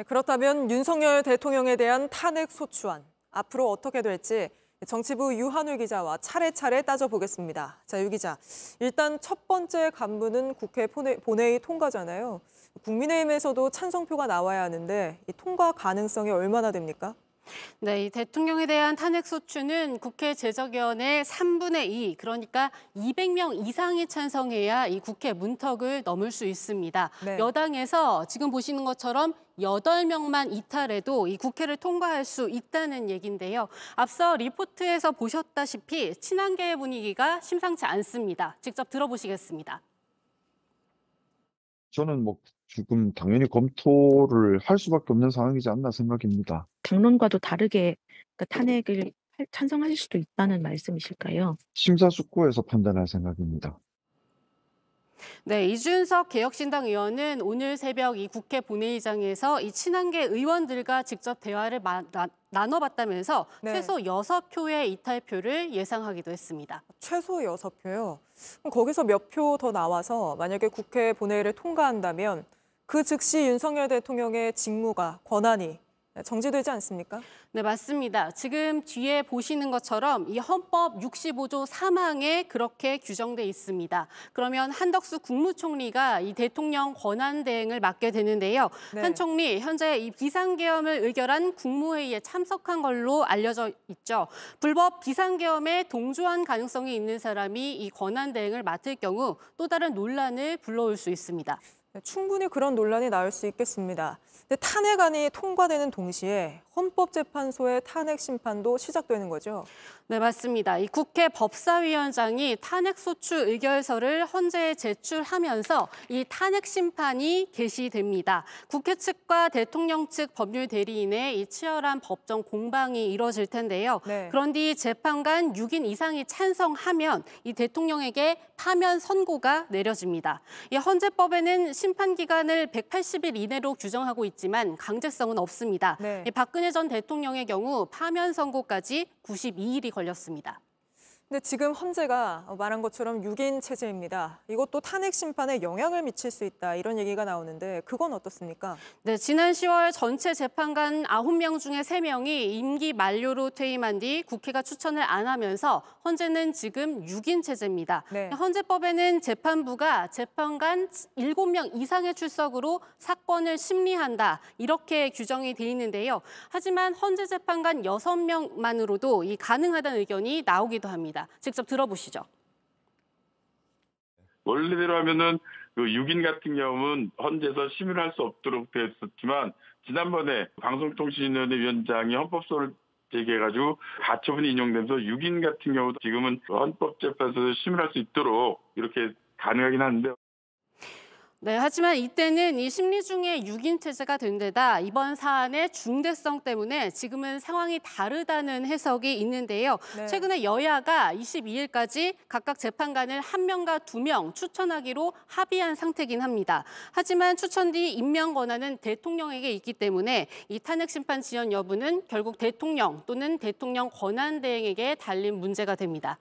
네, 그렇다면 윤석열 대통령에 대한 탄핵 소추안 앞으로 어떻게 될지 정치부 유한울 기자와 차례차례 따져보겠습니다. 자, 유 기자, 일단 첫 번째 간부는 국회 본회의 통과잖아요. 국민의힘에서도 찬성표가 나와야 하는데 이 통과 가능성이 얼마나 됩니까? 네, 이 대통령에 대한 탄핵 소추는 국회 제적위원회 3분의 2, 그러니까 200명 이상이 찬성해야 이 국회 문턱을 넘을 수 있습니다. 네. 여당에서 지금 보시는 것처럼 여덟 명만 이탈해도 이 국회를 통과할 수 있다는 얘기인데요. 앞서 리포트에서 보셨다시피 친한계의 분위기가 심상치 않습니다. 직접 들어보시겠습니다. 저는 뭐 지금 당연히 검토를 할 수밖에 없는 상황이지 않나 생각입니다. 당론과도 다르게 그러니까 탄핵을 찬성하실 수도 있다는 말씀이실까요? 심사숙고해서 판단할 생각입니다. 네, 이준석 개혁신당 의원은 오늘 새벽 이 국회 본회의장에서 이 친한계 의원들과 직접 대화를 마, 나, 나눠봤다면서 네. 최소 여섯 표의 이탈표를 예상하기도 했습니다. 최소 여섯 표요 거기서 몇 표 더 나와서 만약에 국회 본회의를 통과한다면 그 즉시 윤석열 대통령의 직무가 권한이 정지되지 않습니까? 네, 맞습니다. 지금 뒤에 보시는 것처럼 이 헌법 65조 3항에 그렇게 규정돼 있습니다. 그러면 한덕수 국무총리가 이 대통령 권한 대행을 맡게 되는데요. 네. 현 총리 현재 이 비상계엄을 의결한 국무회의에 참석한 걸로 알려져 있죠. 불법 비상계엄에 동조한 가능성이 있는 사람이 이 권한 대행을 맡을 경우 또 다른 논란을 불러올 수 있습니다. 네, 충분히 그런 논란이 나올 수 있겠습니다. 근데 탄핵안이 통과되는 동시에 헌법재판소의 탄핵 심판도 시작되는 거죠. 네, 맞습니다. 이 국회 법사위원장이 탄핵 소추 의결서를 헌재에 제출하면서 이 탄핵 심판이 개시됩니다. 국회 측과 대통령 측 법률 대리인의 이 치열한 법정 공방이 이뤄질 텐데요. 네. 그런 뒤 재판관 6인 이상이 찬성하면 이 대통령에게 파면 선고가 내려집니다. 이 헌재법에는 심판 기간을 180일 이내로 규정하고 있지만 강제성은 없습니다. 네. 예, 박근혜 전 대통령의 경우 파면 선고까지 92일이 걸렸습니다. 근데 지금 헌재가 말한 것처럼 6인 체제입니다. 이것도 탄핵 심판에 영향을 미칠 수 있다 이런 얘기가 나오는데 그건 어떻습니까? 네, 지난 10월 전체 재판관 9명 중에 3명이 임기 만료로 퇴임한 뒤 국회가 추천을 안 하면서 헌재는 지금 6인 체제입니다. 네. 그러니까 헌재법에는 재판부가 재판관 7명 이상의 출석으로 사건을 심리한다 이렇게 규정이 돼 있는데요. 하지만 헌재 재판관 6명만으로도 이 가능하다는 의견이 나오기도 합니다. 있습니다. 직접 들어보시죠. 원래대로 하면은 그 6인 같은 경우는 헌재에서 심의를 할 수 없도록 되었었지만 지난번에 방송통신위원회 위원장이 헌법소를 제기해가지고 가처분이 인용되면서 6인 같은 경우도 지금은 헌법재판소에서 심의를 할수 있도록 이렇게 가능하긴 하는데 네, 하지만 이때는 이 심리 중에 6인 체제가 된 데다 이번 사안의 중대성 때문에 지금은 상황이 다르다는 해석이 있는데요. 네. 최근에 여야가 22일까지 각각 재판관을 한명과두 명 추천하기로 합의한 상태긴 합니다. 하지만 추천 뒤 임명 권한은 대통령에게 있기 때문에 이 탄핵 심판 지연 여부는 결국 대통령 또는 대통령 권한 대행에게 달린 문제가 됩니다.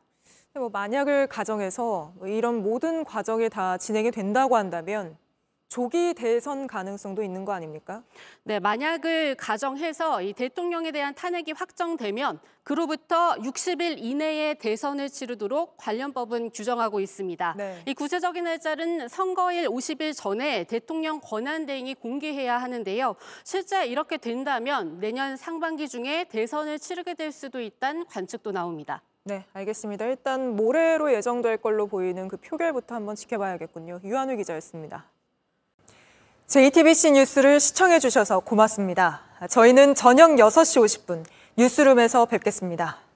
뭐 만약을 가정해서 뭐 이런 모든 과정이 다 진행이 된다고 한다면 조기 대선 가능성도 있는 거 아닙니까? 네, 만약을 가정해서 이 대통령에 대한 탄핵이 확정되면 그로부터 60일 이내에 대선을 치르도록 관련법은 규정하고 있습니다. 네. 이 구체적인 날짜는 선거일 50일 전에 대통령 권한대행이 공개해야 하는데요. 실제 이렇게 된다면 내년 상반기 중에 대선을 치르게 될 수도 있다는 관측도 나옵니다. 네, 알겠습니다. 일단 모레로 예정될 걸로 보이는 그 표결부터 한번 지켜봐야겠군요. 유한우 기자였습니다. JTBC 뉴스를 시청해 주셔서 고맙습니다. 저희는 저녁 6시 50분 뉴스룸에서 뵙겠습니다.